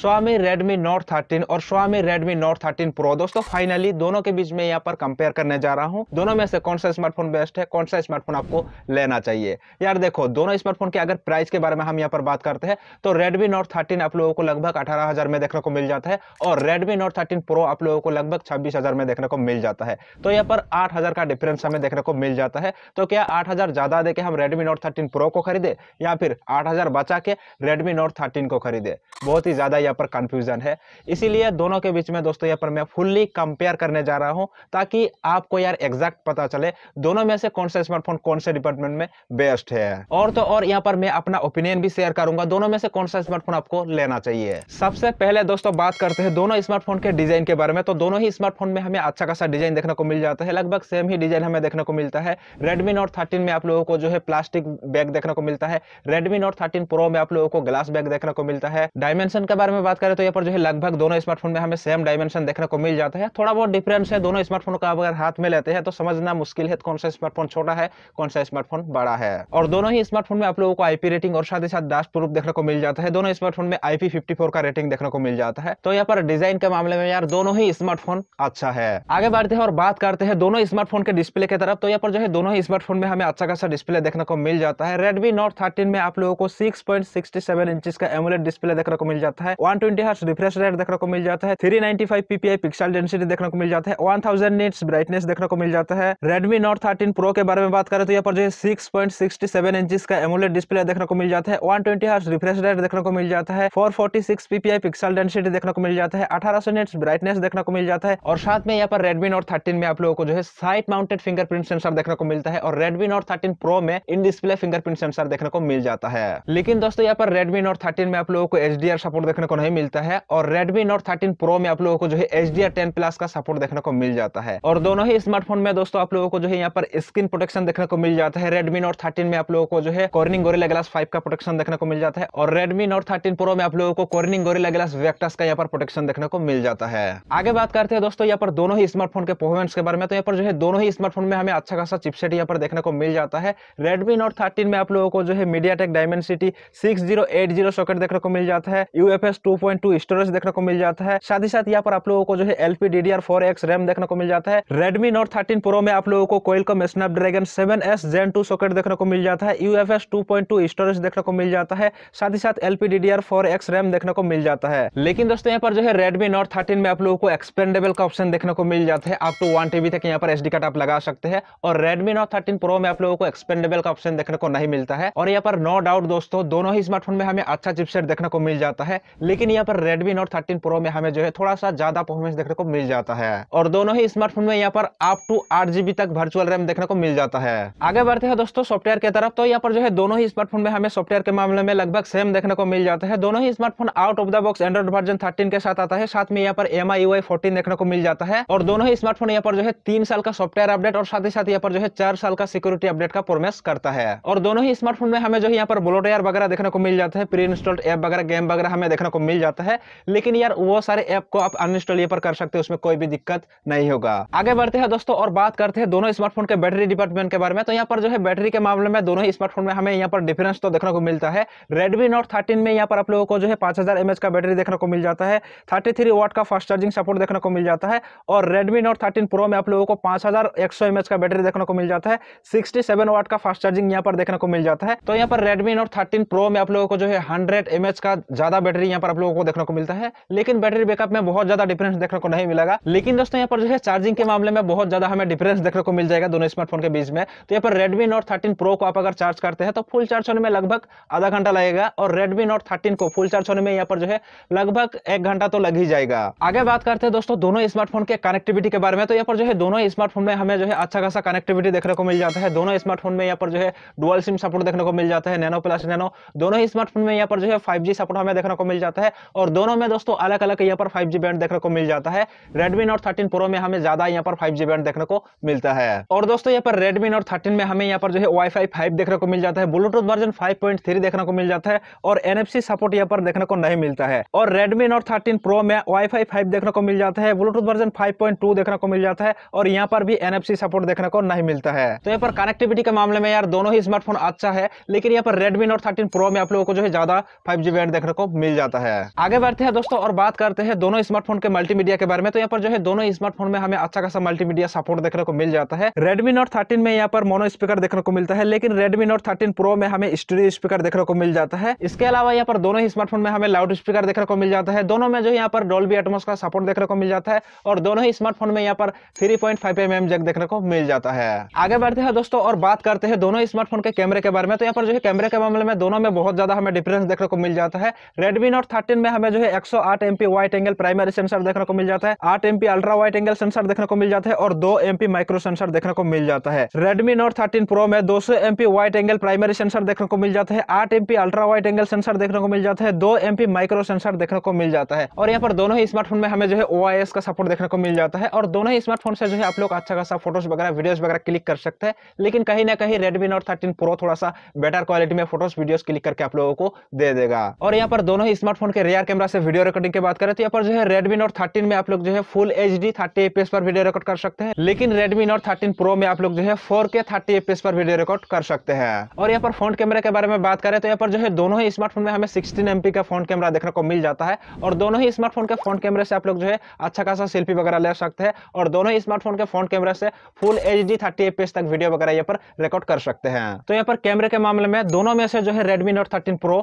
स्वामी Redmi Note 13 और स्वामी Redmi Note 13 Pro दोस्तों फाइनली दोनों के बीच में यहाँ पर कंपेयर करने जा रहा हूँ दोनों में से कौन सा स्मार्टफोन बेस्ट है कौन सा स्मार्टफोन आपको लेना चाहिए यार देखो दोनों स्मार्टफोन के अगर प्राइस के बारे में हम यहाँ पर बात करते हैं तो रेडमी नोट थर्टीन आप लोगों को लगभग अठारह में देखने को मिल जाता है और रेडमी नोट थर्टीन प्रो आप लोगों को लगभग छब्बीस में देखने को मिल जाता है तो यहाँ पर आठ का डिफरेंस हमें देखने को मिल जाता है तो क्या आठ ज्यादा देके हम रेडमी नोट थर्टीन प्रो को खरीदे या फिर आठ बचा के रेडमी नोट थर्टीन को खरीदे बहुत ही ज्यादा यहाँ पर कन्फ्यूजन है इसीलिए दोनों के बीच में दोस्तों यहाँ पर मैं फुल्ली कंपेयर करने जा रहा हूँ ताकि आपको यार एग्जैक्ट पता चले दोनों में से कौन सा स्मार्टफोन कौन से डिपार्टमेंट में बेस्ट है और तो और यहाँ पर मैं अपना ओपिनियन भी शेयर करूंगा दोनों में से कौन सा स्मार्टफोन आपको लेना चाहिए सबसे पहले दोस्तों बात करते हैं दोनों स्मार्टफोन के डिजाइन के बारे में तो दोनों ही स्मार्टफोन में हमें अच्छा खासा डिजाइन देखने को मिल जाता है लगभग सेम ही डिजाइन हमें देखने को मिलता है रेडमी नोट थर्टीन में आप लोगों को जो है प्लास्टिक बैग देखने को मिलता है रेडमी नोट थर्टीन प्रो में आप लोगों को ग्लास बैग देखने को मिलता है डायमेंशन के बारे में में बात करें तो यहाँ पर जो है लगभग दोनों स्मार्टफोन में हमें सेम डायमेंशन देखने को मिल जाता है थोड़ा बहुत डिफरेंस है दोनों स्मार्टफोन का अगर हाथ में लेते हैं तो समझना मुश्किल है कौन सा स्मार्टफोन छोटा है कौन सा स्मार्टफोन बड़ा है और दोनों ही स्मार्टफोन में आप लोगों को आईपी रेटिंग और साथ ही साथ डास्ट प्रूफ देखने को मिल जाता है दोनों स्मार्टफोन में आईपी फिफ्टी का रेटिंग देखने को मिल जाता है तो यहाँ पर डिजाइन के मामले में यार दोनों ही स्मार्टफोन अच्छा है आगे बढ़ते हैं और बात करते हैं दोनों स्मार्टफोन के डिस्प्ले की तरफ तो यहाँ पर जो है दोनों ही स्मार्टफोन में हमें अच्छा खासा डिस्प्ले देखने को मिल जाता है रेडमी नोट थर्टीन में आप लोगों को six point sixty seven inch का एमुलेट डिस्प्ले देखने को मिल जाता है one twenty hertz refresh rate देखने को मिल जाता है three ninety five PPI pixel density देखने को मिल जाता है वन थाउजेंड नीट्स ब्राइटनेस देखने को मिल जाता है रेडमी नोट थर्टीन प्रो के बारे में बात करें तो यहाँ पर जो है six point sixty seven inch का एमोलेट डिस्प्ले देखने को मिल जाता है one twenty hertz refresh rate देखने को मिल जाता है four forty six PPI pixel density देखने को मिल जाता है अठारह सौ नीट्स ब्राइटनेस देखने को मिल जाता है और साथ में यहाँ पर रेडमी नोट थर्टीन में आप लोगों को जो है साइट माउंटेड फिंगरप्रिंट सेंसर देखने को मिलता है और रेडमी नोट थर्टीन प्रो में इन डिस्प्ले फिंगरप्रिंट सेंसर देखने को मिल जाता है लेकिन दोस्तों यहाँ पर रेडमी नोट थर्टीन में आप लोगों को एच सपोर्ट देखने को नहीं मिलता है और Redmi Note 13 Pro में आप लोगों को जो है एच डी प्लस का सपोर्ट देखने को मिल जाता है और दोनों ही स्मार्टफोन में दोस्तों आप लोगों को जो है यहाँ पर स्क्रीन प्रोटेक्शन देखने को मिल जाता है Redmi Note 13 में आप लोगों को जो है कॉर्निंग गोरिल्ला ग्लास 5 का प्रोटेक्शन देखने को मिल जाता है और Redmi Note 13 Pro में आप लोगों को कॉर्निंग गोरिल्ला ग्लास वेक्टस का यहाँ पर प्रोटेक्शन देखने को मिल जाता है आगे बात करते हैं दोस्तों यहाँ पर दोनों ही स्मार्टफोन के परफॉर्मेंस के बारे में तो यहाँ पर जो है दोनों ही स्मार्टफोन में हमें अच्छा खासा चिपसेट यहाँ पर देखने को मिल जाता है रेडमी नोट थर्टीन में आप लोगों को जो है MediaTek Dimensity six socket देखने को मिल जाता है यूएफएस 2.2 स्टोरेज देखने को मिल जाता है साथ ही साथ यहाँ पर आप लोगों को जो है एलपी डी रैम देखने को मिल जाता है रेडमी नोट थर्टीन प्रो में आप लोगों को Qualcomm Snapdragon seven S Gen two socket देखने को मिल जाता है U F S two point two storage देखने को मिल जाता है साथ ही साथ LP D D R four X RAM देखने को मिल जाता है लेकिन दोस्तों यहाँ पर जो है रेडमी नोट थर्टीन में आप लोगों को एक्सपेंडेबल का ऑप्शन देखने को मिल जाता है आप टू वन टीबी तक यहाँ पर एसडी कार्ड आप लगा सकते हैं और रेडमी नोट थर्टीन प्रो में आप लोगों को एक्सपेंडेबल का ऑप्शन देखने को नहीं मिलता है और यहाँ पर नो डाउट दोस्तों दोनों ही स्मार्टफोन में हमें अच्छा चिपसेट देखने को मिल जाता है लेकिन लेकिन यहाँ पर रेडमी नोट थर्टीन प्रो में हमें जो है थोड़ा सा ज्यादा परफॉर्मेंस देखने को मिल जाता है और दोनों ही स्मार्टफोन में यहाँ पर अप टू आठ जीबी तक वर्चुअल रैम देखने को मिल जाता है आगे बढ़ते हैं दोस्तों सॉफ्टवेयर की तरफ तो यहाँ पर जो है दोनों ही स्मार्टफोन में हमें सॉफ्टवेयर के मामले में लगभग सेम देखने को मिल जाता है दोनों ही smartphone out of the box Android version thirteen के साथ आता है साथ में यहाँ पर एम आई फोर्टीन देखने को मिल जाता है और दोनों ही स्मार्टफोन यहाँ पर जो है तीन साल का सॉफ्टवेयर अपडेट और साथ ही साथ यहाँ पर जो है चार साल का सिक्योरिटी अपडेट का प्रोमेस करता है और दोनों ही स्मार्टफोन में हमें जो है यहाँ पर ब्लोटेयर वगैरह देखने को मिल जाता है प्री इंस्टॉल्ड एप वगैरह गेम वगैरह हमें देखने को मिल जाता है लेकिन यार वो सारे ऐप को आप अनइंस्टॉल ये पर कर सकते हो उसमें कोई भी दिक्कत नहीं होगा आगे बढ़ते हैं दोस्तों और बात करते हैं दोनों स्मार्टफोन के बैटरी डिपार्टमेंट के बारे में तो यहाँ पर जो है बैटरी के मामले में दोनों ही स्मार्टफोन में हमें यहाँ पर डिफरेंस तो देखने को मिलता है रेडमी नोट थर्टीन में यहाँ पर आप लोगों को जो है पांच हजार का बैटरी देखने को मिल जाता है थर्टी थ्री का फास्ट चार्जिंग सपोर्ट देखने को मिल जाता है और रेडमी नोट थर्टीन प्रो में आप लोगों को पांच हजार एक सौ एमएच का बैटरी देखने को मिल जाता है सिक्सटी सेवन वाट का फास्ट चार्जिंग यहाँ पर देखने को मिल जाता है तो यहाँ पर रेडमी नोट थर्टीन प्रो में आप लोगों को जो है हंड्रेड एमएच का ज्यादा बैटरी यहाँ पर पर आप लोगों को देखने को मिलता है लेकिन बैटरी बैकअप में बहुत ज्यादा डिफरेंस देखने को नहीं मिलेगा लेकिन दोस्तों यहाँ पर जो है चार्जिंग के मामले में बहुत ज्यादा हमें डिफरेंस देखने को मिल जाएगा दोनों स्मार्टफोन के बीच में तो यहाँ पर रेडमी नोट थर्टीन प्रो को आप अगर चार्ज करते हैं तो फुल चार्ज होने में लगभग आधा घंटा लगेगा और रेडमी नोट थर्टीन को फुल चार्ज होने में यहाँ पर जो है लगभग एक घंटा तो लग ही जाएगा आगे बात करते हैं दोस्तों दोनों स्मार्टफोन के कनेक्टिविटी के बारे में तो यहाँ पर जो है दोनों स्मार्टफोन में हमें जो है अच्छा खासा कनेक्टिविटी देखने को मिल जाता है दोनों स्मार्टफोन में यहाँ पर जो है डुअल सिम सपोर्ट देखने को मिल जाता है नैनो प्लस नैनो दोनों स्मार्टफोन में यहाँ पर जो है फाइव सपोर्ट हमें देखने को मिल जाता है जाता है और दोनों में दोस्तों अलग अलग यहाँ पर फाइव बैंड देखने को मिल जाता है रेडमी नोट थर्टीन प्रो में हमें ज्यादा यहाँ पर फाइव बैंड देखने को मिलता है और दोस्तों यहाँ पर रेडमी नोट थर्टीन में हमें यहाँ पर जो है वाई फाइव देखने को मिल जाता है ब्लूटूथ वर्जन फाइव देखने को मिल जाता है और एनएफसी सपोर्ट यहाँ पर देखने को नहीं मिलता है और रेडमी नोट थर्टीन प्रो में वाई फाइव देखने को मिल जाता है ब्लूटूथ वर्जन फाइव देखने को मिल जाता है और यहाँ पर भी एनएफसी सपोर्ट देखने को नहीं मिलता है तो यहाँ पर कनेक्टिविटी के मामले में यार दोनों ही स्मार्टफोन अच्छा है लेकिन यहाँ पर रेडमी नोट थर्टीन प्रो में आप लोगों को जो है ज्यादा फाइव जी बैंड देखने को मिल जाता है है आगे बढ़ते हैं दोस्तों और बात करते हैं दोनों स्मार्टफोन के मल्टीमीडिया के बारे में तो यहाँ पर जो है दोनों स्मार्टफोन में हमें अच्छा खासा मल्टीमीडिया सपोर्ट देखने को मिल जाता है रेडमी नोट थर्टीन में यहाँ पर मोनो स्पीकर देखने को मिलता है लेकिन रेडमी नोट थर्टीन प्रो में हमें स्टूडियो स्पीकर देखने को मिल जाता है इसके अलावा यहाँ पर दोनों स्मार्टफोन में हमें लाउड स्पीकर देखने को मिल जाता है दोनों में जो यहाँ पर डोल एटमोस का सपोर्ट देखने को मिल जाता है और दोनों ही स्मार्टफोन में यहाँ पर three point five M M jack देखने को मिल जाता है आगे बढ़ते हैं दोस्तों और बात करते हैं दोनों स्मार्टफोन के कैमरे के बारे में तो यहाँ पर जो है कैमरे के मामले में दोनों में बहुत ज्यादा हमें डिफरेंस देखने को मिल जाता है रेडमी नोट थर्टीन में हमें जो है 108 MP wide angle primary sensor देखने को मिल जाता है आठ MP ultra wide angle sensor देखने को मिल जाता है और दो एमपी माइक्रो सेंसर देखने को मिल जाता है रेडमी नोट थर्टीन प्रो में दो सौ MP wide angle primary sensor देखने को मिल जाता है आठ MP ultra wide angle sensor देखने को मिल जाता है दो एमपी माइक्रो सेंसर देखने को मिल जाता है और यहाँ पर दोनों ही स्मार्टफोन में हमें जो है ओ का सपोर्ट देखने को मिल जाता है और दोनों ही स्मार्टफोन से जो है आप लोग अच्छा खासा फोटोज वगैरह वीडियोज वगैरह क्लिक कर सकते हैं लेकिन कहीं ना कहीं रेडमी नोट थर्टीन प्रो थोड़ा सा बेटर क्वालिटी में फोटोज वीडियोज क्लिक करके आप लोगों को दे देगा और यहाँ पर दोनों ही स्मार्टफोन स्मार्टफोन के रेयर कैमरा से वीडियो रिकॉर्डिंग की बात करें तो यहाँ पर जो है रेडमी नोट थर्टीन में आप लोग जो है full H D thirty FPS पर वीडियो रिकॉर्ड कर सकते हैं लेकिन रेडमी नोट थर्टीन प्रो में आप लोग जो है फोर के थर्टी एपीएस पर वीडियो रिकॉर्ड कर सकते हैं और यहाँ पर फ्रंट कैमरा के बारे में बात करें तो यहाँ पर जो है दोनों ही स्मार्टफोन में हमें सिक्सटीन एमपी का फ्रंट कैमरा देखने को मिल जाता है और दोनों ही स्मार्टफोन के फ्रंट कैमरे से आप लोग जो है अच्छा खासा सेल्फी वगैरह ले सकते हैं और दोनों ही स्मार्टफोन के फ्रंट कैमरे से full H D thirty FPS तक वीडियो वगैरह यहाँ पर रिकॉर्ड कर सकते हैं तो यहाँ पर कैमरे के मामले में दोनों में से जो है Redmi Note thirteen Pro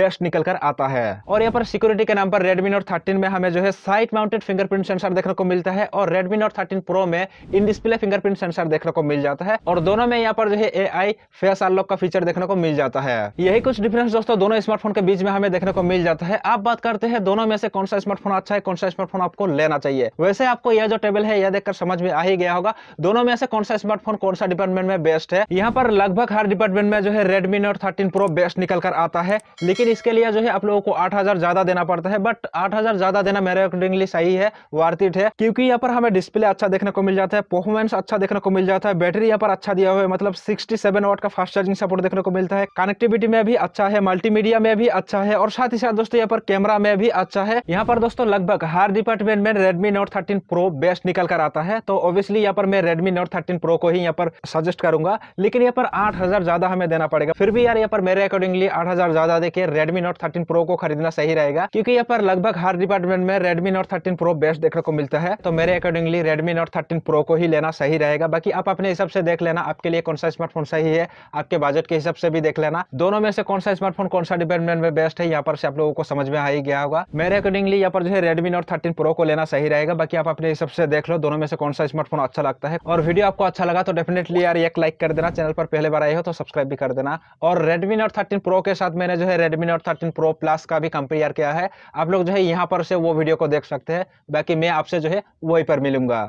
best निकलकर आता है और यहाँ पर सिक्योरिटी के नाम पर Redmi Note 13 में हमें जो है साइट माउंटेड फिंगरप्रिंट सेंसर देखने को मिलता है और Redmi Note 13 Pro में इन डिस्प्ले फिंगरप्रिंट सेंसर देखने को मिल जाता है और दोनों में यहाँ पर जो है AI फेस अनलॉक का फीचर देखने को मिल जाता है यही कुछ डिफरेंस दोस्तों दोनों स्मार्टफोन के बीच में हमें देखने को मिल जाता है आप बात करते हैं दोनों में से कौन सा स्मार्टफोन अच्छा है कौन सा स्मार्टफोन आपको लेना चाहिए वैसे आपको यह जो टेबल है यह देखकर समझ में आ ही गया होगा दोनों में से कौन सा स्मार्टफोन कौन सा डिपार्टमेंट में बेस्ट है यहाँ पर लगभग हर डिपार्टमेंट में जो है Redmi Note thirteen Pro best निकल कर आता है लेकिन इसके लिए जो है आप लोगों को आठ हज़ार ज़्यादा देना पड़ता है बट आठ हज़ार ज़्यादा देना मेरे अकॉर्डिंगली सही है वार्थिट है क्योंकि यहाँ पर हमें डिस्प्ले अच्छा देखने को मिल जाता है परफॉर्मेंस अच्छा देखने को मिल जाता है बैटरी यहाँ पर अच्छा दिया हुआ है मतलब सिक्सटी सेवन का फास्ट चार्जिंग सपोर्ट देखने को मिलता है कनेक्टिविटी में भी अच्छा है मल्टीमीडिया में भी अच्छा है और साथ ही साथ दोस्तों यहाँ पर कैमरा में भी अच्छा है यहाँ पर दोस्तों लगभग हर डिपार्टमेंट में Redmi Note thirteen Pro best निकल कर आता है तो ऑब्वियसली यहाँ पर मैं रेडमी नोट थर्टीन प्रो को ही यहाँ पर सजेस्ट करूंगा लेकिन यहाँ पर आठ ज्यादा हमें देना पड़ेगा फिर भी यार यहाँ पर मेरे अकॉर्डिंगली आठ ज्यादा देखिए रेडमी नोट थर्टीन प्रो को खरीदना सही सही रहेगा क्योंकि यहाँ पर लगभग हर डिपार्टमेंट में Redmi Note 13 Pro बेस्ट देखने को मिलता है तो मेरे अकॉर्डिंगली Redmi Note 13 Pro को ही लेना सही रहेगा बाकी आप अपने हिसाब से देख लेना आपके लिए कौन सा स्मार्टफोन सही है आपके बजट के हिसाब से भी देख लेना दोनों में से कौन सा स्मार्टफोन कौन सा डिपार्टमेंट में बेस्ट है यहाँ पर से आप लोगों को समझ में आ ही गया होगा मेरे अकॉर्डिंगली यहाँ पर जो है रेडमी नोट थर्टीन प्रो को लेना सही रहेगा बाकी आप अपने हिसाब से देख लो दोनों में से कौन सा स्मार्टफोन अच्छा लगता है और वीडियो आपको अच्छा लगा तो डेफिनेटली यार एक लाइक कर देना चैनल पर पहले बार आए हो तो सब्सक्राइब भी कर देना और रेडमी नोट थर्टीन प्रो के साथ मैंने जो है Redmi Note thirteen Pro plus का भी कंपनी तैयार किया है आप लोग जो है यहाँ पर से वो वीडियो को देख सकते हैं बाकी मैं आपसे जो है वहीं पर मिलूंगा